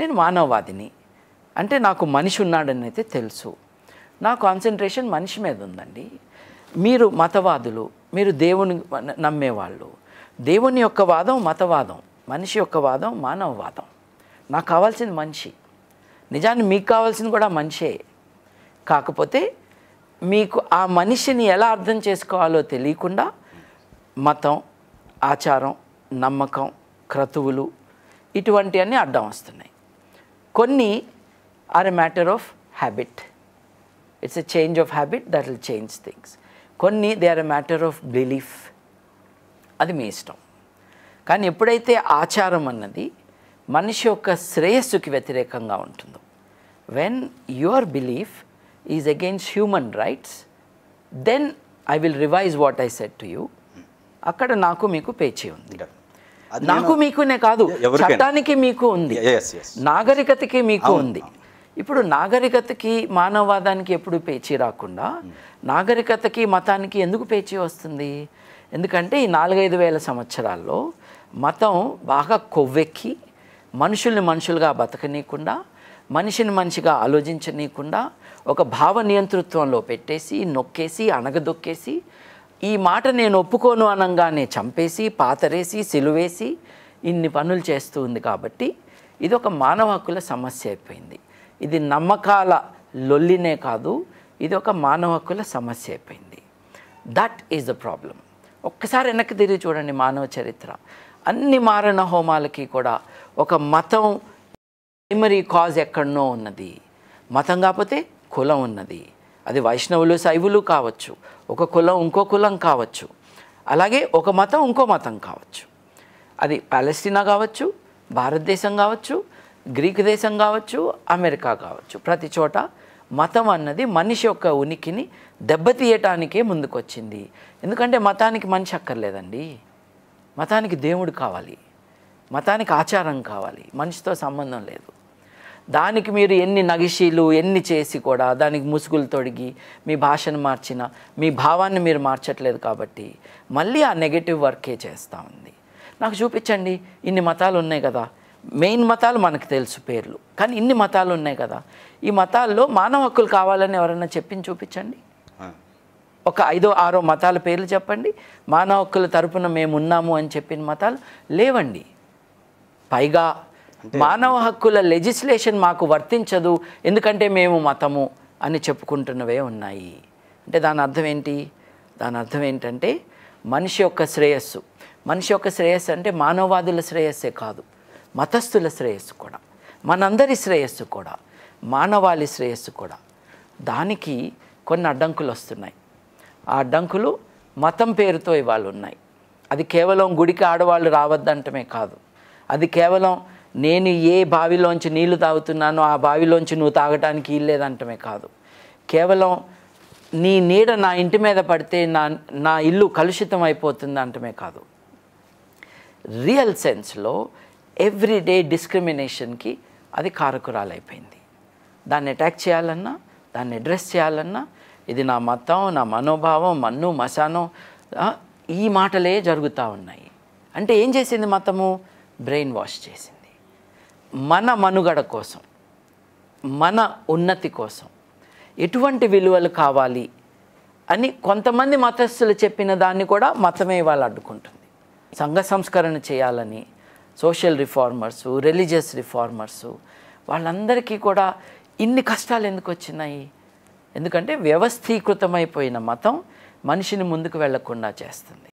నేను మానవవాదిని అంటే నాకు మనిషి ఉన్నాడని అయితే తెలుసు నా కాన్సన్ట్రేషన్ మనిషి మీద ఉందండి మీరు మతవాదులు మీరు దేవుని నమ్మేవాళ్ళు దేవుని యొక్క వాదం మతవాదం మనిషి యొక్క వాదం మానవవాదం నాకు కావాల్సింది మనిషి నిజాన్ని మీకు కావాల్సింది కూడా మనిషే కాకపోతే మీకు ఆ మనిషిని ఎలా అర్థం చేసుకోవాలో తెలియకుండా మతం ఆచారం నమ్మకం క్రతువులు ఇటువంటివన్నీ అడ్డం వస్తున్నాయి కొన్ని are a matter of habit it's a change of habit that will change things కొన్ని they are a matter of belief అది మీ ఇష్టం కానీ ఎప్పుడైతే ఆచారం అన్నది మనిషి యొక్క శ్రేయస్సుకి వ్యతిరేకంగా ఉంటుందో when your belief is against human rights then I will revise what I said to you అక్కడ నాకు మీకు పేచీ ఉంది నాకు మీకునే కాదు చట్టానికి మీకు ఉంది నాగరికతకి మీకు ఉంది ఇప్పుడు నాగరికతకి మానవవాదానికి ఎప్పుడు పేచీ రాకుండా hmm. నాగరికతకి మతానికి ఎందుకు పేచీ వస్తుంది ఎందుకంటే ఈ నాలుగైదు వేల సంవత్సరాల్లో మతం బాగా కొవ్వెక్కి మనుషుల్ని మనుషులుగా బతకనీయకుండా మనిషిని మనిషిగా ఆలోచించనీయకుండా ఒక భావ నియంతృత్వంలో పెట్టేసి నొక్కేసి అణగదొక్కేసి ఈ మాట నేను ఒప్పుకోను అనగానే చంపేసి పాతరేసి సిలువేసి ఇన్ని పనులు చేస్తూ ఉంది కాబట్టి ఇది ఒక మానవ హక్కుల సమస్య అయిపోయింది ఇది నమ్మకాల లొల్లినే కాదు ఇది ఒక మానవ హక్కుల సమస్య అయిపోయింది దట్ ఈజ్ ద ప్రాబ్లం ఒక్కసారి వెనక్కి తిరిగి చూడండి మానవ చరిత్ర అన్ని మారణ హోమాలకి కూడా ఒక మతం ప్రైమరీ కాజ్ ఎక్కడనో ఉన్నది మతం కాకపోతే కులం ఉన్నది అది వైష్ణవులు శైవులు కావచ్చు ఒక కులం ఇంకో కులం కావచ్చు అలాగే ఒక మతం ఇంకో మతం కావచ్చు అది పాలెస్టీనా కావచ్చు భారతదేశం కావచ్చు గ్రీక్ దేశం కావచ్చు అమెరికా కావచ్చు ప్రతి చోట మతం అన్నది మనిషి యొక్క ఉనికిని దెబ్బతీయటానికే ముందుకొచ్చింది ఎందుకంటే మతానికి మనిషి అక్కర్లేదండి మతానికి దేవుడు కావాలి మతానికి ఆచారం కావాలి మనిషితో సంబంధం లేదు దానికి మీరు ఎన్ని నగిషీలు ఎన్ని చేసి కూడా దానికి ముసుగులు తొడిగి మీ భాషను మార్చిన మీ భావాన్ని మీరు మార్చట్లేదు కాబట్టి మళ్ళీ ఆ నెగటివ్ వర్కే చేస్తూ ఉంది నాకు చూపించండి ఇన్ని మతాలు ఉన్నాయి కదా మెయిన్ మతాలు మనకు తెలుసు పేర్లు కానీ ఇన్ని మతాలు ఉన్నాయి కదా ఈ మతాల్లో మానవ హక్కులు కావాలని ఎవరైనా చెప్పి చూపించండి ఒక ఐదో ఆరో మతాల పేర్లు చెప్పండి మానవ హక్కుల తరపున మేము ఉన్నాము అని చెప్పిన మతాలు లేవండి పైగా మానవ హక్కుల లెజిస్లేషన్ మాకు వర్తించదు ఎందుకంటే మేము మతము అని చెప్పుకుంటున్నవే ఉన్నాయి అంటే దాని అర్థం ఏంటి దాని అర్థం ఏంటంటే మనిషి యొక్క శ్రేయస్సు మనిషి యొక్క శ్రేయస్సు అంటే మానవవాదుల శ్రేయస్సే కాదు మతస్థుల శ్రేయస్సు కూడా మనందరి శ్రేయస్సు కూడా మానవాళి శ్రేయస్సు కూడా దానికి కొన్ని అడ్డంకులు వస్తున్నాయి ఆ అడ్డంకులు మతం పేరుతో ఇవాళ ఉన్నాయి అది కేవలం గుడికి ఆడవాళ్ళు రావద్దంటమే కాదు అది కేవలం నేను ఏ బావిలోంచి నీళ్లు తాగుతున్నానో ఆ బావిలోంచి నువ్వు తాగటానికి ఇల్లేదంటమే కాదు కేవలం నీ నీడ నా ఇంటి మీద పడితే నా నా ఇల్లు కలుషితం అయిపోతుంది అంటమే కాదు రియల్ సెన్స్లో ఎవ్రీడే డిస్క్రిమినేషన్కి అది కారకురాలైపోయింది దాన్ని అటాక్ చేయాలన్నా దాన్ని అడ్రస్ చేయాలన్నా ఇది నా మతం నా మనోభావం మన్ను మసానం ఈ మాటలే జరుగుతూ ఉన్నాయి అంటే ఏం చేసింది మతము బ్రెయిన్ వాష్ చేసింది మన మనుగడ కోసం మన ఉన్నతి కోసం ఎటువంటి విలువలు కావాలి అని కొంతమంది మతస్థులు చెప్పిన దాన్ని కూడా మతమే వాళ్ళు అడ్డుకుంటుంది సంఘ సంస్కరణ చేయాలని సోషల్ రిఫార్మర్సు రిలీజియస్ రిఫార్మర్సు వాళ్ళందరికీ కూడా ఇన్ని కష్టాలు ఎందుకు వచ్చినాయి ఎందుకంటే వ్యవస్థీకృతమైపోయిన మతం మనిషిని ముందుకు వెళ్లకుండా చేస్తుంది